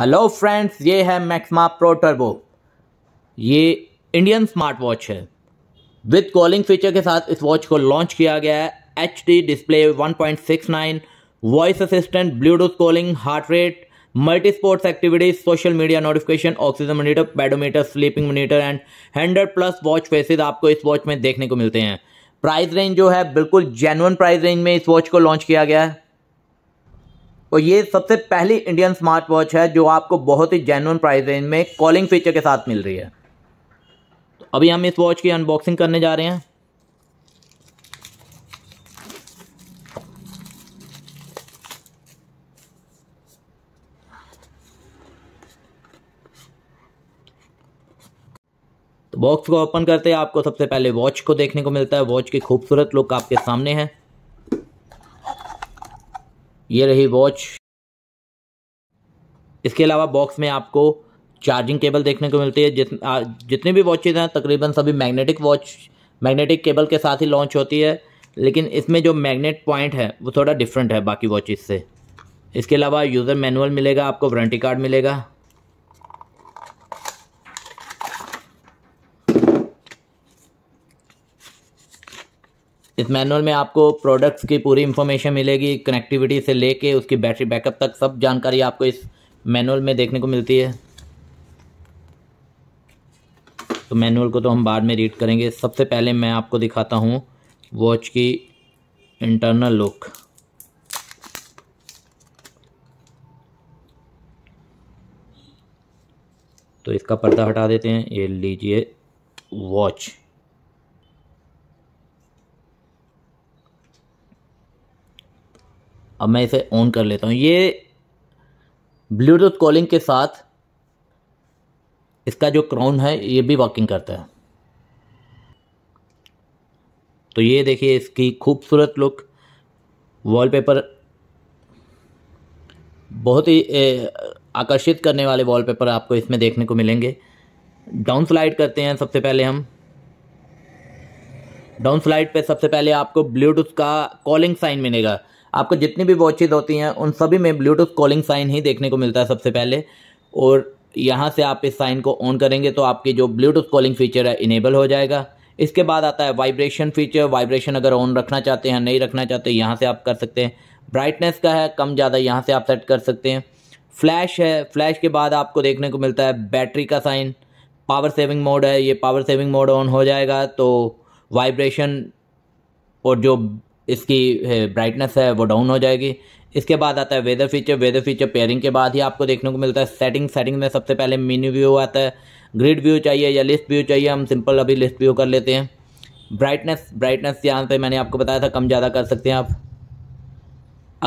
hello friends ये है Maxima pro turbo ये इंडियन स्मार्ट वॉच है विद कॉलिंग फीचर के साथ इस वॉच को लॉन्च किया गया है H display 1.69 voice assistant Bluetooth calling heart rate multi sports activities social media notification oxygen monitor pedometer sleeping monitor and hundred plus watch faces आपको इस वॉच में देखने को मिलते हैं प्राइस रेंज जो है बिल्कुल जेनुअन प्राइस रेंज में इस वॉच को लॉन्च किया गया है और तो ये सबसे पहली इंडियन स्मार्ट वॉच है जो आपको बहुत ही जेनुअन प्राइस रेंज में कॉलिंग फीचर के साथ मिल रही है तो अभी हम इस वॉच की अनबॉक्सिंग करने जा रहे हैं तो बॉक्स को ओपन करते हैं आपको सबसे पहले वॉच को देखने को मिलता है वॉच की खूबसूरत लुक आपके सामने है ये रही वॉच इसके अलावा बॉक्स में आपको चार्जिंग केबल देखने को मिलती है जित जितनी भी वॉचेज़ हैं तकरीबन सभी मैग्नेटिक वॉच मैग्नेटिक केबल के साथ ही लॉन्च होती है लेकिन इसमें जो मैग्नेट पॉइंट है वो थोड़ा डिफरेंट है बाकी वॉचेज़ से इसके अलावा यूज़र मैनुअल मिलेगा आपको वारंटी कार्ड मिलेगा इस मैनुअल में आपको प्रोडक्ट्स की पूरी इन्फॉर्मेशन मिलेगी कनेक्टिविटी से लेके उसकी बैटरी बैकअप तक सब जानकारी आपको इस मैनुअल में देखने को मिलती है तो मैनुअल को तो हम बाद में रीड करेंगे सबसे पहले मैं आपको दिखाता हूँ वॉच की इंटरनल लुक तो इसका पर्दा हटा देते हैं ये लीजिए वॉच अब मैं इसे ऑन कर लेता हूँ ये ब्लूटूथ कॉलिंग के साथ इसका जो क्राउन है ये भी वॉकिंग करता है तो ये देखिए इसकी खूबसूरत लुक वॉलपेपर बहुत ही आकर्षित करने वाले वॉलपेपर आपको इसमें देखने को मिलेंगे डाउन स्लाइड करते हैं सबसे पहले हम डाउन स्लाइड पे सबसे पहले आपको ब्लूटूथ का कॉलिंग साइन मिलेगा आपको जितनी भी वॉचेज़ होती हैं उन सभी में ब्लूटूथ कॉलिंग साइन ही देखने को मिलता है सबसे पहले और यहाँ से आप इस साइन को ऑन करेंगे तो आपकी जो ब्लूटूथ कॉलिंग फ़ीचर है इनेबल हो जाएगा इसके बाद आता है वाइब्रेशन फीचर वाइब्रेशन अगर ऑन रखना चाहते हैं नहीं रखना चाहते यहाँ से आप कर सकते हैं ब्राइटनेस का है कम ज़्यादा यहाँ से आप सेट कर सकते हैं फ्लैश है फ्लैश के बाद आपको देखने को मिलता है बैटरी का साइन पावर सेविंग मोड है ये पावर सेविंग मोड ऑन हो जाएगा तो वाइब्रेशन और जो इसकी ब्राइटनेस है वो डाउन हो जाएगी इसके बाद आता है weather feature weather feature pairing के बाद ही आपको देखने को मिलता है सेटिंग सेटिंग में सबसे पहले मीनू व्यू आता है ग्रिड व्यू चाहिए या लिस्ट व्यू चाहिए हम सिंपल अभी लिस्ट व्यू कर लेते हैं ब्राइटनेस ब्राइटनेस यहाँ पे मैंने आपको बताया था कम ज़्यादा कर सकते हैं आप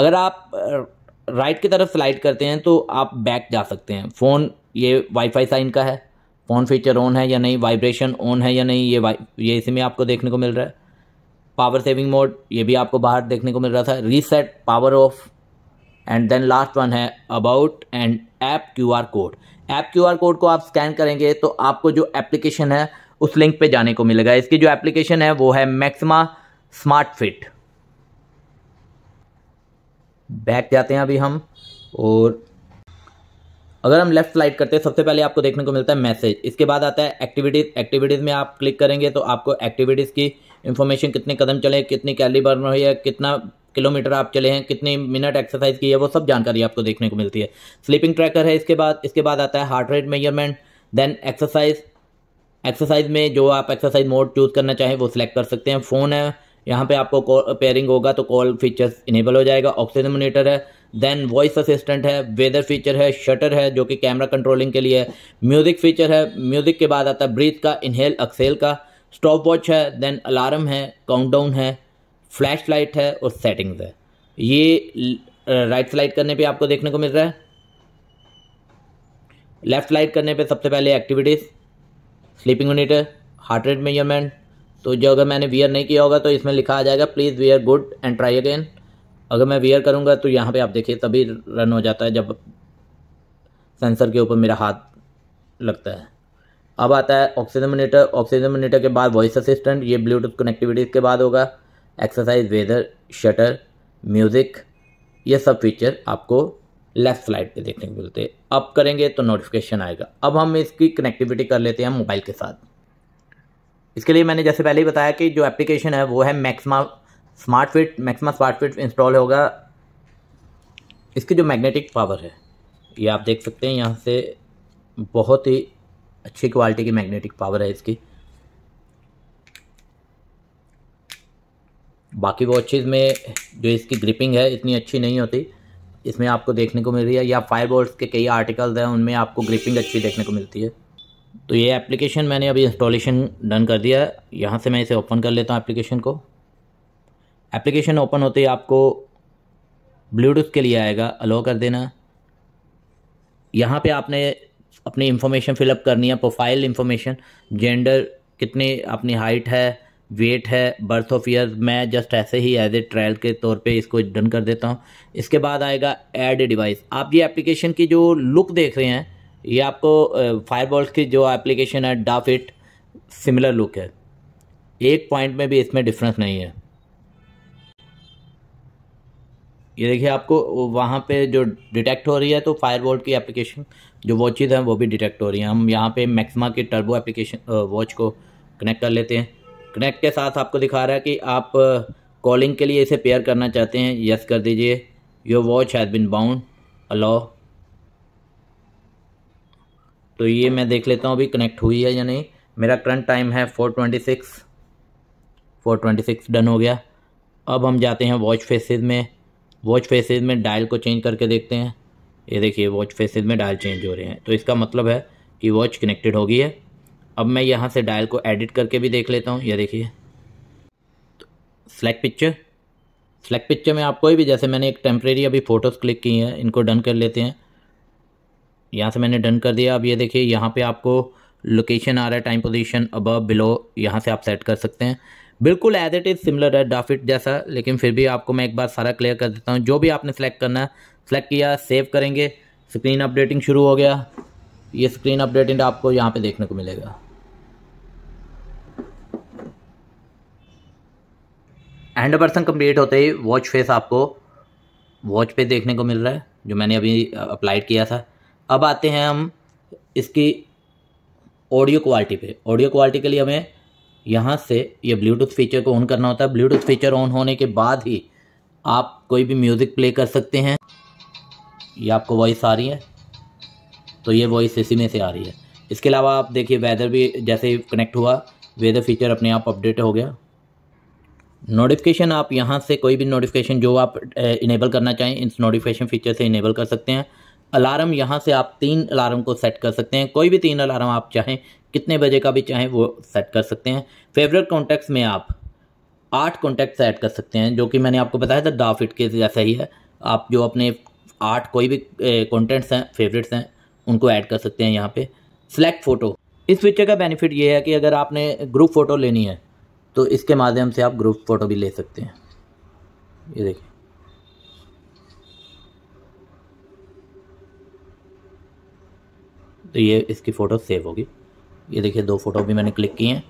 अगर आप राइट की तरफ स्लाइड करते हैं तो आप बैक जा सकते हैं फ़ोन ये वाईफाई साइन का है फ़ोन फीचर ऑन है या नहीं वाइब्रेशन ऑन है या नहीं ये वाई ये इसी में आपको देखने को मिल रहा है पावर सेविंग मोड ये भी आपको बाहर देखने को मिल रहा था reset power off and then last one है about and app Q R code app Q R code को आप स्कैन करेंगे तो आपको जो एप्लीकेशन है उस लिंक पे जाने को मिलेगा इसकी जो एप्लीकेशन है वो है मैक्सिमा स्मार्ट फिट बैक जाते हैं अभी हम और अगर हम लेफ्ट स्लाइड करते हैं सबसे पहले आपको देखने को मिलता है मैसेज इसके बाद आता है एक्टिविटीज़ एक्टिविटीज़ में आप क्लिक करेंगे तो आपको एक्टिविटीज़ की इन्फॉर्मेशन कितने कदम चले कितनी कैलरी बर्न हुई है कितना किलोमीटर आप चले हैं कितने मिनट एक्सरसाइज की है वो सब जानकारी आपको देखने को मिलती है स्लीपिंग ट्रैकर है इसके बाद इसके बाद आता है heart rate measurement then exercise exercise में जो आप एक्सरसाइज मोड चूज़ करना चाहें वो सिलेक्ट कर सकते हैं फ़ोन है यहाँ पे आपको पेयरिंग होगा तो कॉल फीचर्स इनेबल हो जाएगा ऑक्सीजन मोनीटर है देन वॉइस असिस्टेंट है वेदर फीचर है शटर है जो कि कैमरा कंट्रोलिंग के लिए है म्यूज़िक फीचर है म्यूज़िक के बाद आता है ब्रीथ का इनहेल एक्सेल का स्टॉप वॉच है देन अलार्म है काउंटडाउन है फ्लैश लाइट है और सेटिंग्स है ये राइट स्लाइड करने पे आपको देखने को मिल रहा है लेफ्ट स्लाइड करने पे सबसे पहले activities sleeping unit heart rate measurement तो जो अगर मैंने वियर नहीं किया होगा तो इसमें लिखा आ जाएगा please wear good and try again अगर मैं वियर करूँगा तो यहाँ पे आप देखिए तभी रन हो जाता है जब सेंसर के ऊपर मेरा हाथ लगता है अब आता है ऑक्सीजन मोनीटर ऑक्सीजन मोनीटर के बाद वॉइस असिस्टेंट ये ब्लूटूथ कनेक्टिविटी के बाद होगा एक्सरसाइज वेदर शटर म्यूज़िक ये सब फीचर आपको लेफ्ट स्लाइड पे देखने को मिलते हैं अब करेंगे तो नोटिफिकेशन आएगा अब हम इसकी कनेक्टिविटी कर लेते हैं मोबाइल के साथ इसके लिए मैंने जैसे पहले ही बताया कि जो एप्लीकेशन है वो है Maxima smart fit Maxima smart fit install होगा इसकी जो मैग्नेटिक पावर है ये आप देख सकते हैं यहाँ से बहुत ही अच्छी क्वालिटी की मैग्नेटिक पावर है इसकी बाकी वॉचेज़ में जो इसकी ग्रिपिंग है इतनी अच्छी नहीं होती इसमें आपको देखने को मिल रही है या फायर के कई आर्टिकल्स हैं उनमें आपको ग्रिपिंग अच्छी देखने को मिलती है तो ये एप्लीकेशन मैंने अभी इंस्टॉलेशन डन कर दिया है यहाँ से मैं इसे ओपन कर लेता हूँ एप्लीकेशन को एप्लीकेशन ओपन होते ही आपको ब्लूटूथ के लिए आएगा अलो कर देना यहाँ पे आपने अपनी इंफॉर्मेशन फिलअप करनी है प्रोफाइल इन्फॉर्मेशन जेंडर कितनी अपनी हाइट है वेट है बर्थ ऑफ ईयर मैं जस्ट ऐसे ही एज ए ट्रायल के तौर पे इसको डन कर देता हूँ इसके बाद आएगा एड ए डिवाइस आप ये एप्लीकेशन की जो लुक देख रहे हैं ये आपको फायरबॉल्स की जो एप्लीकेशन है डाफिट सिमिलर लुक है एक पॉइंट में भी इसमें डिफरेंस नहीं है ये देखिए आपको वहाँ पे जो डिटेक्ट हो रही है तो फायर की एप्लीकेशन जो वॉचेज हैं वो भी डिटेक्ट हो रही हैं हम यहाँ पे मैक्सिमा के टर्बो एप्लीकेशन वॉच को कनेक्ट कर लेते हैं कनेक्ट के साथ आपको दिखा रहा है कि आप कॉलिंग के लिए इसे पेयर करना चाहते हैं यस कर दीजिए your watch has been bound allow तो ये मैं देख लेता हूँ अभी कनेक्ट हुई है या नहीं मेरा करंट टाइम है four twenty six four twenty six done हो गया अब हम जाते हैं वॉच फेसिस में वॉच फेसेस में डायल को चेंज करके देखते हैं ये देखिए वॉच फेसेस में डायल चेंज हो रहे हैं तो इसका मतलब है कि वॉच कनेक्टेड हो गई है अब मैं यहाँ से डायल को एडिट करके भी देख लेता हूँ ये देखिए स्लैक पिक्चर स्लैक पिक्चर में आप कोई भी जैसे मैंने एक टेम्प्रेरी अभी फ़ोटोज़ क्लिक की हैं इनको डन कर लेते हैं यहाँ से मैंने डन कर दिया अब ये देखिए यहाँ पे आपको लोकेशन आ रहा है टाइम पोजीशन अबव बिलो यहाँ से आप सेट कर सकते हैं बिल्कुल एज इट इज़ सिमिलर है डाफिट जैसा लेकिन फिर भी आपको मैं एक बार सारा क्लियर कर देता हूँ जो भी आपने सेलेक्ट करना है सेलेक्ट किया सेव करेंगे स्क्रीन अपडेटिंग शुरू हो गया ये स्क्रीन अपडेटिंग आपको यहाँ पे देखने को मिलेगा हंड्रेड पर्सन कम्प्लीट होते ही वॉच फेस आपको वॉच पे देखने को मिल रहा है जो मैंने अभी अप्लाइड किया था अब आते हैं हम इसकी ऑडियो क्वालिटी पे ऑडियो क्वालिटी के लिए हमें यहाँ से ये ब्लूटूथ फीचर को ऑन करना होता है ब्लूटूथ फीचर ऑन होने के बाद ही आप कोई भी म्यूज़िक प्ले कर सकते हैं ये आपको वॉइस आ रही है तो ये वॉइस इसी में से आ रही है इसके अलावा आप देखिए वेदर भी जैसे ही कनेक्ट हुआ वेदर फीचर अपने आप अपडेट हो गया नोटिफिकेशन आप यहाँ से कोई भी नोटिफिकेशन जो आप इनेबल करना चाहें इस नोटिफिकेशन फीचर से इनेबल कर सकते हैं अलार्म यहाँ से आप तीन अलार्म को सेट कर सकते हैं कोई भी तीन अलार्म आप चाहें कितने बजे का भी चाहें वो सेट कर सकते हैं फेवरेट कॉन्टैक्ट्स में आप आठ कॉन्टैक्ट्स ऐड कर सकते हैं जो कि मैंने आपको बताया था दा फिट के जैसा ही है आप जो अपने आठ कोई भी कॉन्टेंट्स हैं फेवरेट्स हैं उनको ऐड कर सकते हैं यहाँ पर सेलेक्ट फ़ोटो इस फीचर का बेनिफिट ये है कि अगर आपने ग्रुप फ़ोटो लेनी है तो इसके माध्यम से आप ग्रुप फ़ोटो भी ले सकते हैं ये देखिए तो ये इसकी फ़ोटो सेव होगी ये देखिए दो फ़ोटो भी मैंने क्लिक किए हैं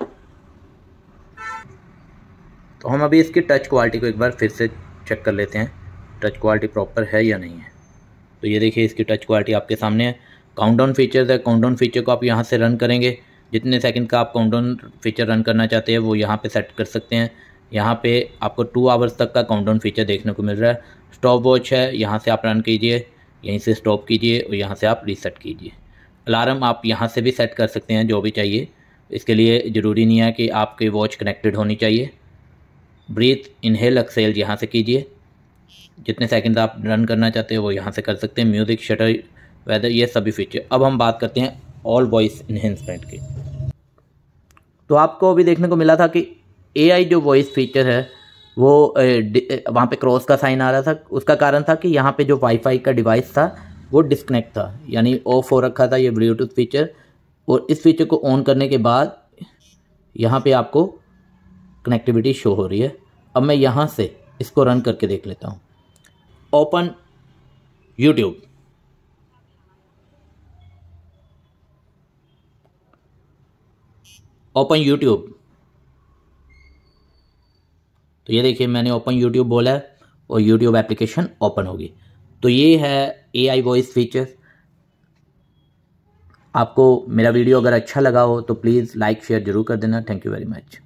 तो हम अभी इसकी टच क्वालिटी को एक बार फिर से चेक कर लेते हैं टच क्वालिटी प्रॉपर है या नहीं है तो ये देखिए इसकी टच क्वालिटी आपके सामने है काउंटडाउन फीचर्स है काउंटडाउन फीचर को आप यहाँ से रन करेंगे जितने सेकंड का आप काउंटडाउन फीचर रन करना चाहते हैं वो यहाँ पे सेट कर सकते हैं यहाँ पे आपको टू आवर्स तक का काउंटडाउन फीचर देखने को मिल रहा है स्टॉप वॉच है यहाँ से आप रन कीजिए यहीं से स्टॉप कीजिए और यहाँ से आप रीसेट कीजिए अलार्म आप यहाँ से भी सेट कर सकते हैं जो भी चाहिए इसके लिए ज़रूरी नहीं है कि आपकी वॉच कनेक्टेड होनी चाहिए ब्रीथ इनहेल एक्सेल यहाँ से कीजिए जितने सेकंड आप रन करना चाहते हो वो यहाँ से कर सकते हैं म्यूज़िक शटर वेदर ये सभी फीचर अब हम बात करते हैं ऑल वॉइस इन्हेंसमेंट की तो आपको अभी देखने को मिला था कि ए जो वॉइस फीचर है वो वहाँ पे क्रॉस का साइन आ रहा था उसका कारण था कि यहाँ पे जो वाईफाई का डिवाइस था वो डिस्कनेक्ट था यानी ऑफ हो रखा था ये ब्लूटूथ फीचर और इस फीचर को ऑन करने के बाद यहाँ पे आपको कनेक्टिविटी शो हो रही है अब मैं यहाँ से इसको रन करके देख लेता हूँ ओपन यूट्यूब ओपन यूट्यूब तो ये देखिए मैंने ओपन यूट्यूब बोला है और यूट्यूब एप्लीकेशन ओपन होगी तो ये है ए आई वॉइस फीचर आपको मेरा वीडियो अगर अच्छा लगा हो तो प्लीज़ लाइक शेयर ज़रूर कर देना थैंक यू वेरी मच